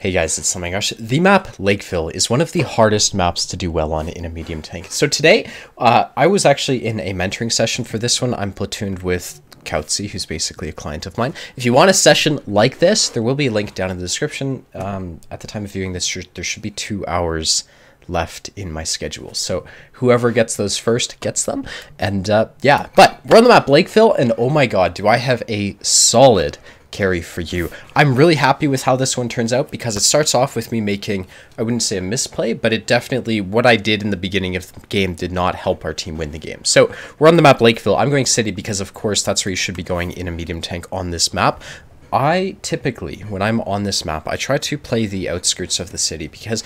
Hey guys, it's Gosh. The map Lakeville is one of the hardest maps to do well on in a medium tank. So today, uh, I was actually in a mentoring session for this one. I'm platooned with Kautzi, who's basically a client of mine. If you want a session like this, there will be a link down in the description. Um, at the time of viewing this, there should be two hours left in my schedule. So whoever gets those first gets them. And uh, yeah, but we're on the map Lakeville, and oh my god, do I have a solid carry for you. I'm really happy with how this one turns out because it starts off with me making, I wouldn't say a misplay, but it definitely, what I did in the beginning of the game did not help our team win the game. So we're on the map Lakeville. I'm going city because of course that's where you should be going in a medium tank on this map. I typically, when I'm on this map, I try to play the outskirts of the city because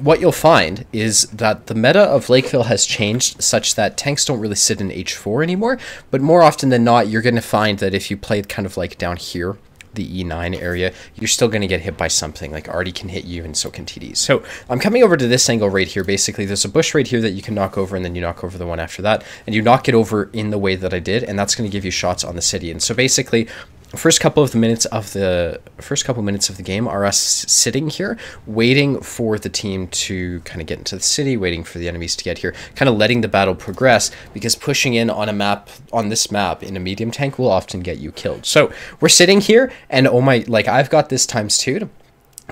what you'll find is that the meta of Lakeville has changed such that tanks don't really sit in H4 anymore, but more often than not, you're going to find that if you play kind of like down here, the E9 area, you're still going to get hit by something. Like Artie can hit you and so can TD. So I'm coming over to this angle right here. Basically, there's a bush right here that you can knock over and then you knock over the one after that. And you knock it over in the way that I did. And that's going to give you shots on the city. And so basically, first couple of the minutes of the first couple minutes of the game are us sitting here waiting for the team to kind of get into the city waiting for the enemies to get here kind of letting the battle progress because pushing in on a map on this map in a medium tank will often get you killed so we're sitting here and oh my like i've got this times two to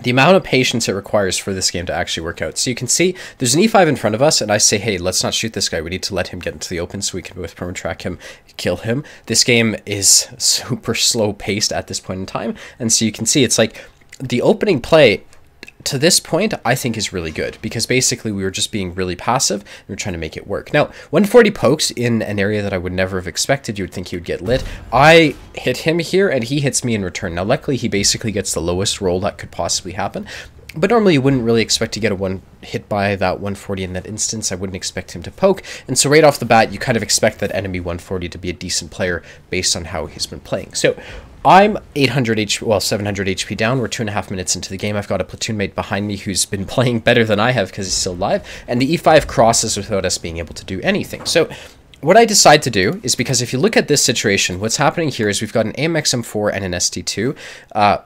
the amount of patience it requires for this game to actually work out. So you can see there's an e5 in front of us, and I say, hey, let's not shoot this guy. We need to let him get into the open so we can with perma track him, kill him. This game is super slow paced at this point in time. And so you can see it's like the opening play to this point, I think is really good because basically we were just being really passive. We are trying to make it work. Now, 140 pokes in an area that I would never have expected. You would think he would get lit. I hit him here and he hits me in return. Now, luckily, he basically gets the lowest roll that could possibly happen. But normally you wouldn't really expect to get a one hit by that 140 in that instance. I wouldn't expect him to poke. And so right off the bat, you kind of expect that enemy 140 to be a decent player based on how he's been playing. So I'm 800 HP, well, 700 HP down. We're two and a half minutes into the game. I've got a platoon mate behind me who's been playing better than I have because he's still alive. And the E5 crosses without us being able to do anything. So what I decide to do is because if you look at this situation, what's happening here is we've got an AMX M4 and an ST2. Uh,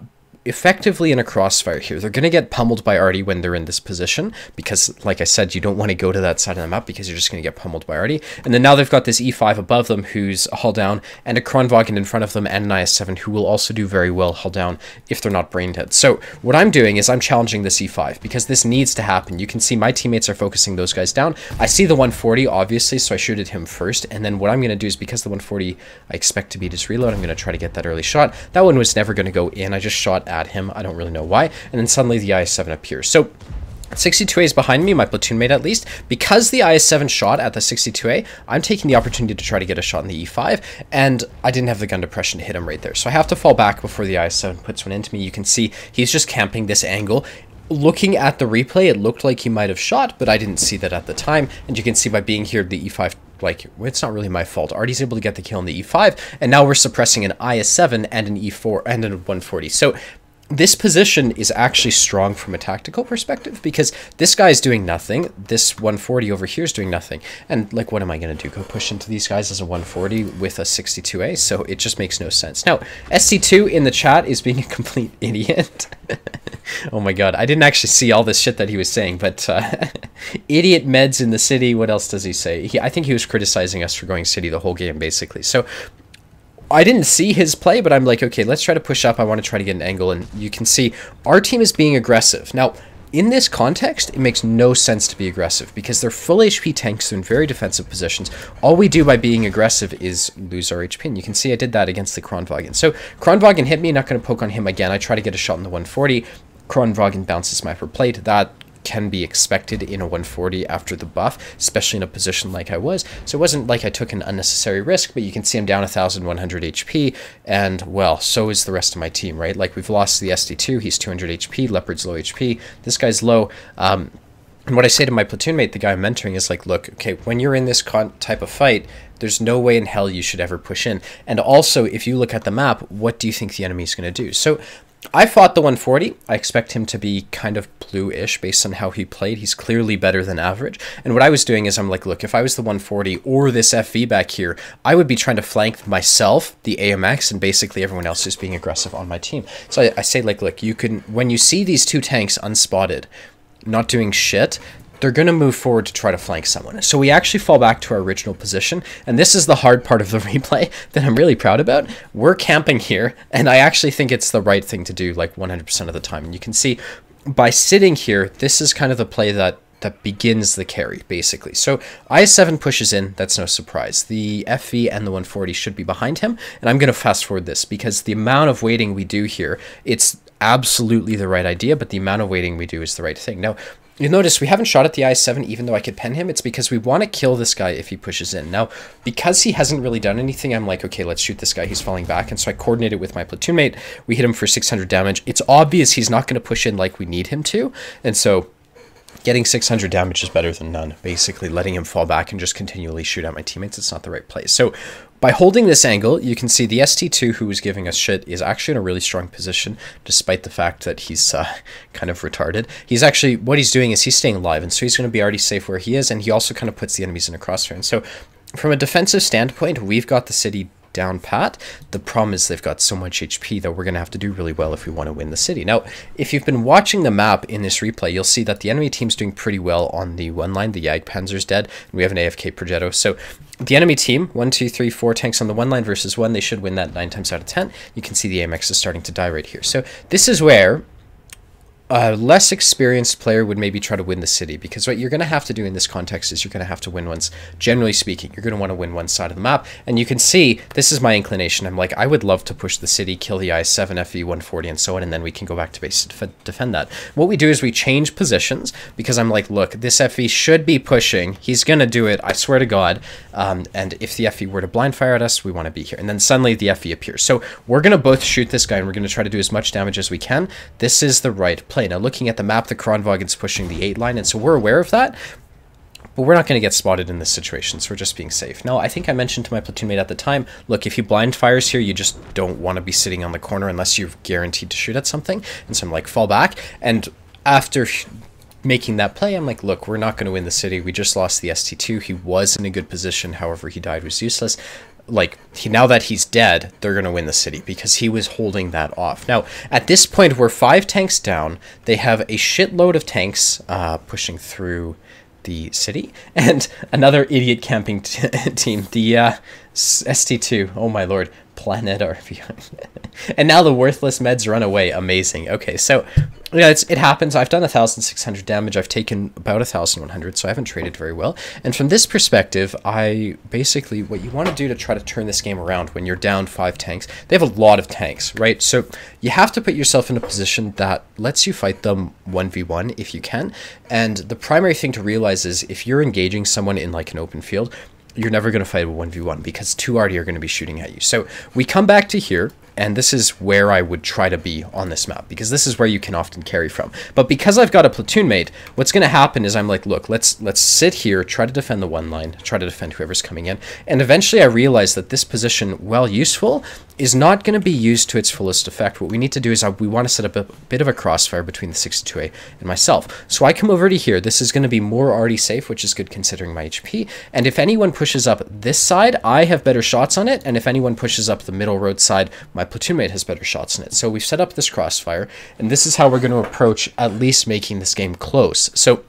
effectively in a crossfire here. They're going to get pummeled by Artie when they're in this position because, like I said, you don't want to go to that side of the map because you're just going to get pummeled by Artie. And then now they've got this E5 above them who's hull down and a Kronwagen in front of them and an IS-7 who will also do very well hull down if they're not brain dead. So what I'm doing is I'm challenging the C5 because this needs to happen. You can see my teammates are focusing those guys down. I see the 140, obviously, so I shoot at him first. And then what I'm going to do is because the 140 I expect to be just reload, I'm going to try to get that early shot. That one was never going to go in. I just shot at him. I don't really know why. And then suddenly the IS-7 appears. So 62A is behind me, my platoon mate at least. Because the IS-7 shot at the 62A, I'm taking the opportunity to try to get a shot in the E5, and I didn't have the gun depression to hit him right there. So I have to fall back before the IS-7 puts one into me. You can see he's just camping this angle. Looking at the replay, it looked like he might have shot, but I didn't see that at the time. And you can see by being here, the E5 like it's not really my fault. Artie's able to get the kill on the E5, and now we're suppressing an IS7 and an E4 and a 140. So this position is actually strong from a tactical perspective because this guy is doing nothing. This 140 over here is doing nothing. And like, what am I going to do? Go push into these guys as a 140 with a 62A. So it just makes no sense. Now, SC2 in the chat is being a complete idiot. oh my God. I didn't actually see all this shit that he was saying, but uh, idiot meds in the city. What else does he say? He, I think he was criticizing us for going city the whole game, basically. So I didn't see his play, but I'm like, okay, let's try to push up. I want to try to get an angle. And you can see our team is being aggressive. Now, in this context, it makes no sense to be aggressive because they're full HP tanks in very defensive positions. All we do by being aggressive is lose our HP, and you can see I did that against the Kronvagen. So Kronvagen hit me, not going to poke on him again. I try to get a shot in the 140. Kronvagen bounces my upper plate. That can be expected in a 140 after the buff, especially in a position like I was. So it wasn't like I took an unnecessary risk, but you can see I'm down 1,100 HP, and well, so is the rest of my team, right? Like we've lost the SD2, he's 200 HP, Leopard's low HP, this guy's low. Um, and what I say to my platoon mate, the guy I'm mentoring, is like, look, okay, when you're in this type of fight, there's no way in hell you should ever push in. And also, if you look at the map, what do you think the enemy is going to do? So I fought the 140. I expect him to be kind of blue-ish based on how he played. He's clearly better than average. And what I was doing is I'm like, look, if I was the 140 or this FV back here, I would be trying to flank myself, the AMX, and basically everyone else who's being aggressive on my team. So I, I say like, look, you can, when you see these two tanks unspotted, not doing shit, they're going to move forward to try to flank someone. So we actually fall back to our original position. And this is the hard part of the replay that I'm really proud about. We're camping here, and I actually think it's the right thing to do like 100% of the time. And you can see by sitting here, this is kind of the play that that begins the carry, basically. So I7 pushes in, that's no surprise. The FV and the 140 should be behind him, and I'm going to fast forward this because the amount of waiting we do here, it's absolutely the right idea, but the amount of waiting we do is the right thing. Now, You'll notice we haven't shot at the I-7 even though I could pen him. It's because we want to kill this guy if he pushes in. Now, because he hasn't really done anything, I'm like, okay, let's shoot this guy. He's falling back. And so I coordinate it with my platoon mate. We hit him for 600 damage. It's obvious he's not going to push in like we need him to. And so getting 600 damage is better than none. Basically, letting him fall back and just continually shoot at my teammates, it's not the right place. So by holding this angle, you can see the ST2 who is giving us shit is actually in a really strong position, despite the fact that he's uh, kind of retarded. He's actually, what he's doing is he's staying alive, and so he's going to be already safe where he is, and he also kind of puts the enemies in a crossfire. And so from a defensive standpoint, we've got the city down pat. The problem is they've got so much HP that we're going to have to do really well if we want to win the city. Now, if you've been watching the map in this replay, you'll see that the enemy team's doing pretty well on the one line. The Jagdpanzer's dead, and we have an AFK Progetto. So the enemy team, one, two, three, four tanks on the one line versus one, they should win that nine times out of 10. You can see the AMX is starting to die right here. So this is where a less experienced player would maybe try to win the city because what you're going to have to do in this context is you're going to have to win ones generally speaking you're going to want to win one side of the map and you can see this is my inclination i'm like i would love to push the city kill the i7 fe 140 and so on and then we can go back to base to defend that what we do is we change positions because i'm like look this fe should be pushing he's going to do it i swear to god um, and if the fe were to blind fire at us we want to be here and then suddenly the fe appears so we're going to both shoot this guy and we're going to try to do as much damage as we can this is the right play play. Now, looking at the map, the Kronwagen's pushing the 8 line, and so we're aware of that, but we're not going to get spotted in this situation, so we're just being safe. Now, I think I mentioned to my platoon mate at the time, look, if you blind fires here, you just don't want to be sitting on the corner unless you're guaranteed to shoot at something. And so I'm like, fall back. And after making that play, I'm like, look, we're not going to win the city. We just lost the ST2. He was in a good position. However, he died was useless like he, now that he's dead, they're going to win the city because he was holding that off. Now, at this point, we're five tanks down. They have a shitload of tanks uh, pushing through the city and another idiot camping t- team, the uh, ST2. Oh my lord, Planet behind. and now the worthless meds run away. Amazing. Okay, so yeah, it's, it happens. I've done 1,600 damage. I've taken about 1,100, so I haven't traded very well. And from this perspective, I basically, what you want to do to try to turn this game around when you're down five tanks, they have a lot of tanks, right? So you have to put yourself in a position that lets you fight them 1v1 if you can. And the primary thing to realize is if you're engaging someone in like an open field, you're never going to fight a 1v1 because two already are going to be shooting at you. So we come back to here and this is where I would try to be on this map because this is where you can often carry from. But because I've got a platoon mate, what's going to happen is I'm like, look, let's let's sit here, try to defend the one line, try to defend whoever's coming in, and eventually I realize that this position, while useful, is not going to be used to its fullest effect. What we need to do is we want to set up a bit of a crossfire between the 62A and myself. So I come over to here. This is going to be more already safe, which is good considering my HP. And if anyone pushes up this side, I have better shots on it. And if anyone pushes up the middle road side, my my platoon mate has better shots in it. So we've set up this crossfire, and this is how we're going to approach at least making this game close. So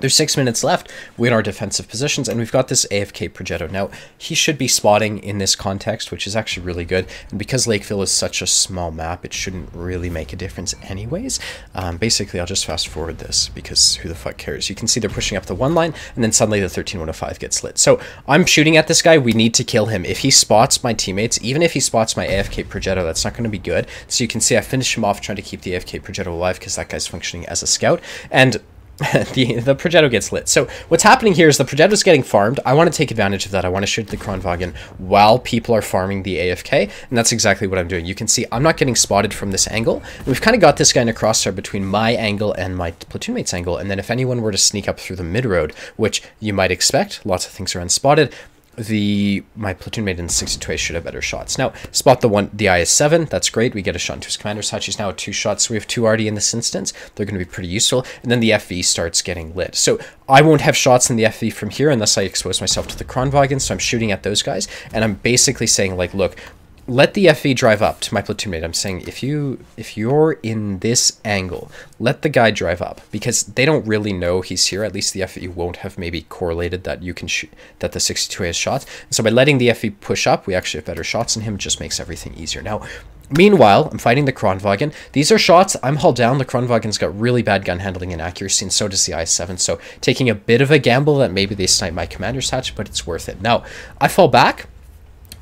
there's six minutes left. We're in our defensive positions, and we've got this AFK Progetto. Now, he should be spotting in this context, which is actually really good. And because Lakeville is such a small map, it shouldn't really make a difference anyways. Um, basically, I'll just fast forward this, because who the fuck cares? You can see they're pushing up the one line, and then suddenly the 13105 gets lit. So I'm shooting at this guy. We need to kill him. If he spots my teammates, even if he spots my AFK Progetto, that's not going to be good. So you can see I finish him off trying to keep the AFK Progetto alive, because that guy's functioning as a scout. And the, the Progetto gets lit. So what's happening here is the is getting farmed. I want to take advantage of that. I want to shoot the Kronwagen while people are farming the AFK, and that's exactly what I'm doing. You can see I'm not getting spotted from this angle. we've kind of got this guy in a crosshair between my angle and my platoon mate's angle, and then if anyone were to sneak up through the mid road, which you might expect, lots of things are unspotted, the my platoon mate in 62 should have better shots. Now, spot the one the eye is seven. That's great. We get a shot into his commander's hutch. He's now two shots, so we have two already in this instance. They're going to be pretty useful. And then the FV starts getting lit. So I won't have shots in the FV from here unless I expose myself to the Kronwagen. So I'm shooting at those guys, and I'm basically saying like, look, let the FE drive up to my platoon mate. I'm saying if you if you're in this angle, let the guy drive up because they don't really know he's here. At least the FE won't have maybe correlated that you can shoot that the 62 has shots. And so by letting the FE push up, we actually have better shots in him. It just makes everything easier. Now, meanwhile, I'm fighting the Kronwagen. These are shots I'm hauled down. The Kronwagen's got really bad gun handling and accuracy, and so does the I-7. So taking a bit of a gamble that maybe they snipe my commander's hatch, but it's worth it. Now I fall back.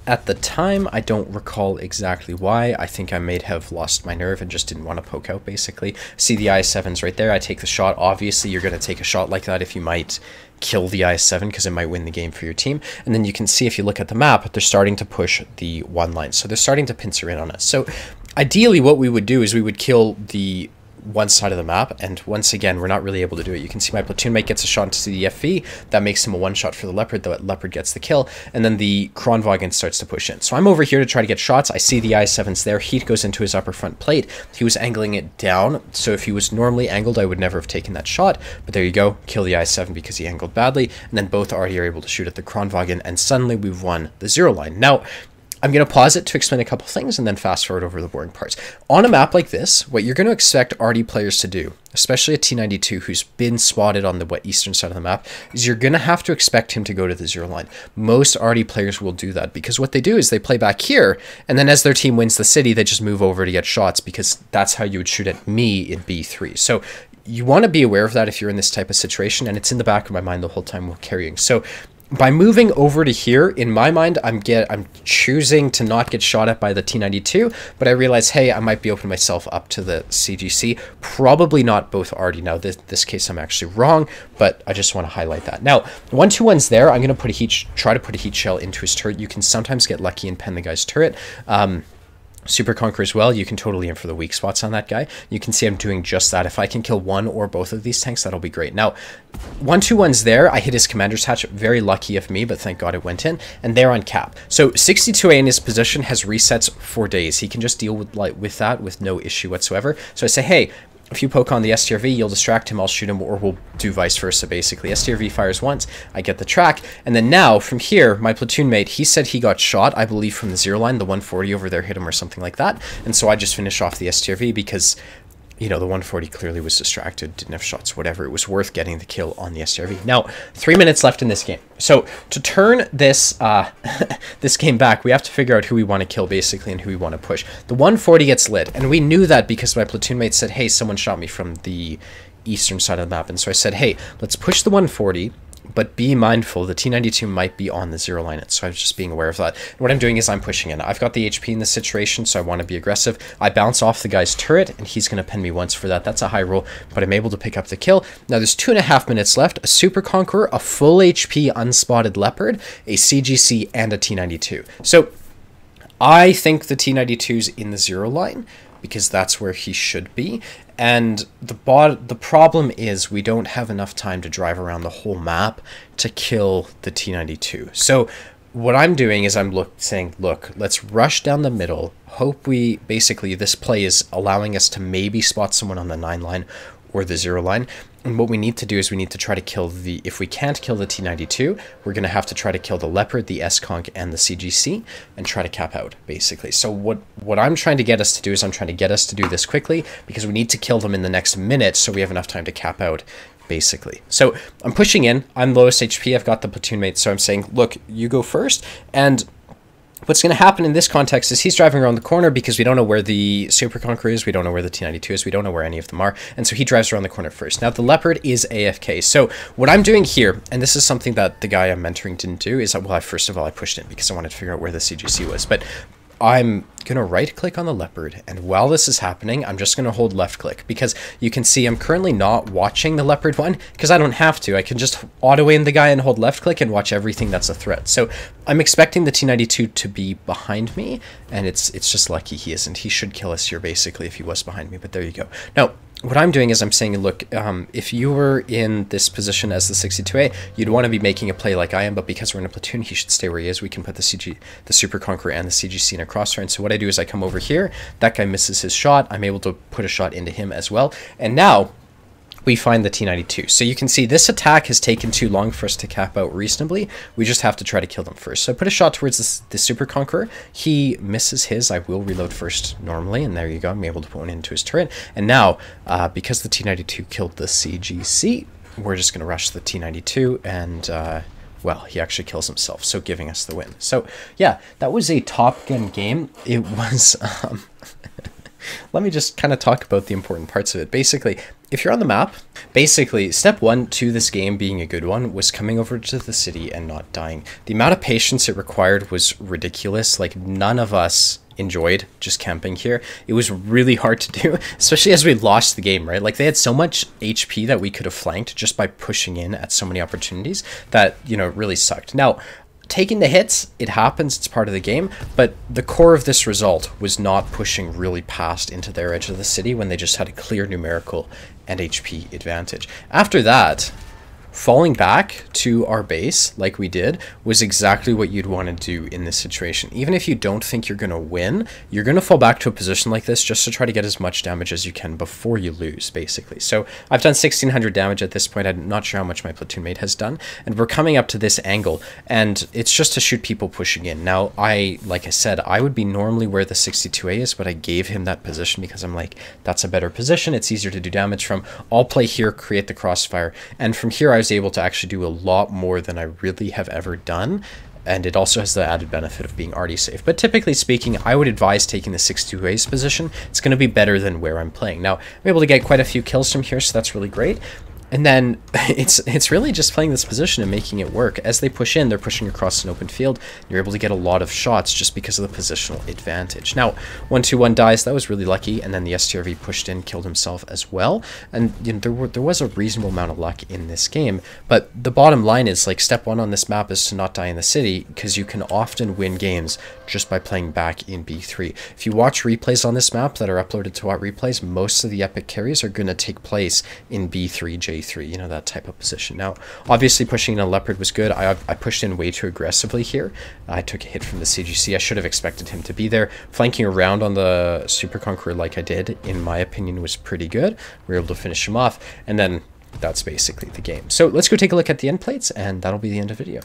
At the time, I don't recall exactly why. I think I may have lost my nerve and just didn't want to poke out, basically. See the I-7's right there. I take the shot. Obviously, you're going to take a shot like that if you might kill the I-7 because it might win the game for your team. And then you can see if you look at the map, they're starting to push the one line. So they're starting to pincer in on us. So ideally, what we would do is we would kill the one side of the map. And once again, we're not really able to do it. You can see my platoon mate gets a shot into the FV. That makes him a one shot for the Leopard. The Leopard gets the kill. And then the Kronwagen starts to push in. So I'm over here to try to get shots. I see the I-7's there. Heat goes into his upper front plate. He was angling it down. So if he was normally angled, I would never have taken that shot. But there you go. Kill the I-7 because he angled badly. And then both already are able to shoot at the Kronwagen. And suddenly we've won the zero line. Now, I'm going to pause it to explain a couple things and then fast forward over the boring parts. On a map like this, what you're going to expect RD players to do, especially a T92 who's been spotted on the eastern side of the map, is you're going to have to expect him to go to the zero line. Most RD players will do that because what they do is they play back here, and then as their team wins the city, they just move over to get shots because that's how you would shoot at me in B3. So you want to be aware of that if you're in this type of situation, and it's in the back of my mind the whole time while carrying. So by moving over to here, in my mind, I'm get I'm choosing to not get shot at by the T92, but I realize, hey, I might be opening myself up to the CGC. Probably not both already. Now, this, this case, I'm actually wrong, but I just want to highlight that. Now, one two one's there. I'm going to put a heat, try to put a heat shell into his turret. You can sometimes get lucky and pen the guy's turret. Um, Super Conquer as well, you can totally aim for the weak spots on that guy. You can see I'm doing just that. If I can kill one or both of these tanks, that'll be great. Now, one two one's there. I hit his commander's hatch. Very lucky of me, but thank God it went in. And they're on cap. So 62A in his position has resets for days. He can just deal with like with that with no issue whatsoever. So I say, hey, if you poke on the STRV, you'll distract him, I'll shoot him, or we'll do vice versa, basically. STRV fires once, I get the track, and then now, from here, my platoon mate, he said he got shot, I believe from the zero line, the 140 over there hit him or something like that, and so I just finish off the STRV because you know, the 140 clearly was distracted, didn't have shots, whatever. It was worth getting the kill on the SRV. Now, three minutes left in this game. So to turn this uh, this game back, we have to figure out who we want to kill, basically, and who we want to push. The 140 gets lit, and we knew that because my platoon mate said, hey, someone shot me from the eastern side of the map. And so I said, hey, let's push the 140 but be mindful, the T92 might be on the zero line, so I was just being aware of that. And what I'm doing is I'm pushing in. I've got the HP in this situation, so I want to be aggressive. I bounce off the guy's turret, and he's going to pin me once for that. That's a high roll, but I'm able to pick up the kill. Now there's two and a half minutes left, a Super Conqueror, a full HP unspotted Leopard, a CGC, and a T92. So I think the T92's in the zero line because that's where he should be. And the the problem is we don't have enough time to drive around the whole map to kill the T92. So what I'm doing is I'm look saying, look, let's rush down the middle. Hope we basically this play is allowing us to maybe spot someone on the nine line or the zero line and what we need to do is we need to try to kill the, if we can't kill the T92, we're going to have to try to kill the Leopard, the S-Conk, and the CGC, and try to cap out, basically. So what, what I'm trying to get us to do is I'm trying to get us to do this quickly, because we need to kill them in the next minute, so we have enough time to cap out, basically. So I'm pushing in, I'm lowest HP, I've got the platoon mate, so I'm saying, look, you go first, and What's going to happen in this context is he's driving around the corner because we don't know where the Super Conqueror is, we don't know where the T-92 is, we don't know where any of them are, and so he drives around the corner first. Now, the Leopard is AFK, so what I'm doing here, and this is something that the guy I'm mentoring didn't do, is, that, well, I, first of all, I pushed it because I wanted to figure out where the CGC was, but I'm going to right click on the leopard. And while this is happening, I'm just going to hold left click because you can see I'm currently not watching the leopard one because I don't have to. I can just auto aim the guy and hold left click and watch everything that's a threat. So I'm expecting the T-92 to be behind me and it's, it's just lucky he isn't. He should kill us here basically if he was behind me, but there you go. Now, what I'm doing is I'm saying, look, um, if you were in this position as the 62A, you'd want to be making a play like I am, but because we're in a platoon, he should stay where he is. We can put the CG, the Super Conqueror and the CGC in a crossfire. And so what I do is I come over here, that guy misses his shot, I'm able to put a shot into him as well. And now we find the T92. So you can see this attack has taken too long for us to cap out reasonably. We just have to try to kill them first. So I put a shot towards this, the Super Conqueror. He misses his. I will reload first normally, and there you go. I'm able to put one into his turret. And now, uh, because the T92 killed the CGC, we're just going to rush the T92 and... Uh, well, he actually kills himself, so giving us the win. So, yeah, that was a Top Gun game. It was, um, let me just kind of talk about the important parts of it. Basically, if you're on the map, basically, step one to this game being a good one was coming over to the city and not dying. The amount of patience it required was ridiculous. Like, none of us enjoyed just camping here. It was really hard to do, especially as we lost the game, right? Like, they had so much HP that we could have flanked just by pushing in at so many opportunities that, you know, really sucked. Now, taking the hits, it happens, it's part of the game, but the core of this result was not pushing really past into their edge of the city when they just had a clear numerical and HP advantage. After that, falling back to our base like we did was exactly what you'd want to do in this situation. Even if you don't think you're going to win, you're going to fall back to a position like this just to try to get as much damage as you can before you lose, basically. So I've done 1600 damage at this point. I'm not sure how much my platoon mate has done. And we're coming up to this angle, and it's just to shoot people pushing in. Now, I, like I said, I would be normally where the 62A is, but I gave him that position because I'm like, that's a better position. It's easier to do damage from. I'll play here, create the crossfire. And from here, I was was able to actually do a lot more than I really have ever done. And it also has the added benefit of being already safe. But typically speaking, I would advise taking the 6-2 ace position. It's going to be better than where I'm playing. Now, I'm able to get quite a few kills from here, so that's really great. And then it's it's really just playing this position and making it work. As they push in, they're pushing across an open field. You're able to get a lot of shots just because of the positional advantage. Now, 1-2-1 dies, that was really lucky, and then the STRV pushed in, killed himself as well. And you know, there, were, there was a reasonable amount of luck in this game. But the bottom line is, like, step one on this map is to not die in the city, because you can often win games just by playing back in B3. If you watch replays on this map that are uploaded to our Replays, most of the epic carries are going to take place in B3 J you know, that type of position. Now, obviously pushing in a leopard was good. I, I pushed in way too aggressively here. I took a hit from the CGC. I should have expected him to be there. Flanking around on the Super Conqueror like I did, in my opinion, was pretty good. We were able to finish him off. And then that's basically the game. So let's go take a look at the end plates, and that'll be the end of the video.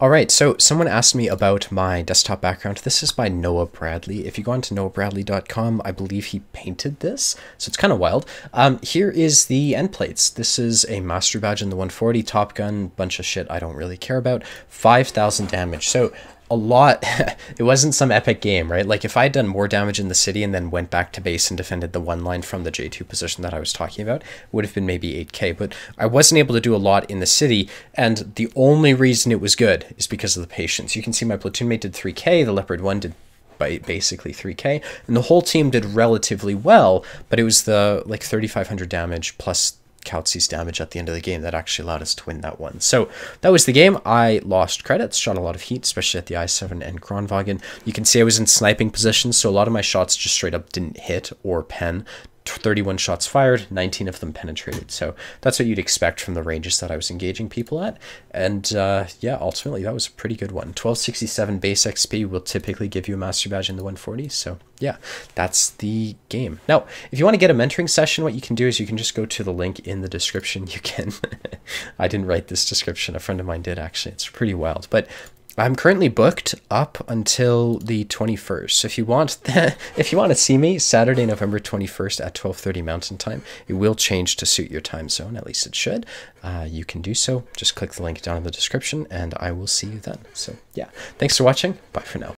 All right, so someone asked me about my desktop background. This is by Noah Bradley. If you go on to noahbradley.com, I believe he painted this, so it's kind of wild. Um, here is the end plates. This is a Master Badge in the 140, Top Gun, bunch of shit I don't really care about, 5,000 damage. So a lot. it wasn't some epic game, right? Like if I had done more damage in the city and then went back to base and defended the one line from the J2 position that I was talking about, would have been maybe 8k. But I wasn't able to do a lot in the city, and the only reason it was good is because of the patience. You can see my platoon mate did 3k, the Leopard 1 did by basically 3k and the whole team did relatively well but it was the like 3500 damage plus Coutsey's damage at the end of the game that actually allowed us to win that one. So that was the game. I lost credits, shot a lot of heat, especially at the I-7 and Kronwagen. You can see I was in sniping positions, so a lot of my shots just straight up didn't hit or pen 31 shots fired, 19 of them penetrated. So that's what you'd expect from the ranges that I was engaging people at. And uh, yeah, ultimately, that was a pretty good one. 1267 base XP will typically give you a master badge in the 140s. So yeah, that's the game. Now, if you want to get a mentoring session, what you can do is you can just go to the link in the description. You can, I didn't write this description, a friend of mine did actually. It's pretty wild. But I'm currently booked up until the 21st. So if you want that, if you want to see me Saturday, November 21st at 12:30 Mountain Time, it will change to suit your time zone. At least it should. Uh, you can do so. Just click the link down in the description, and I will see you then. So yeah, thanks for watching. Bye for now.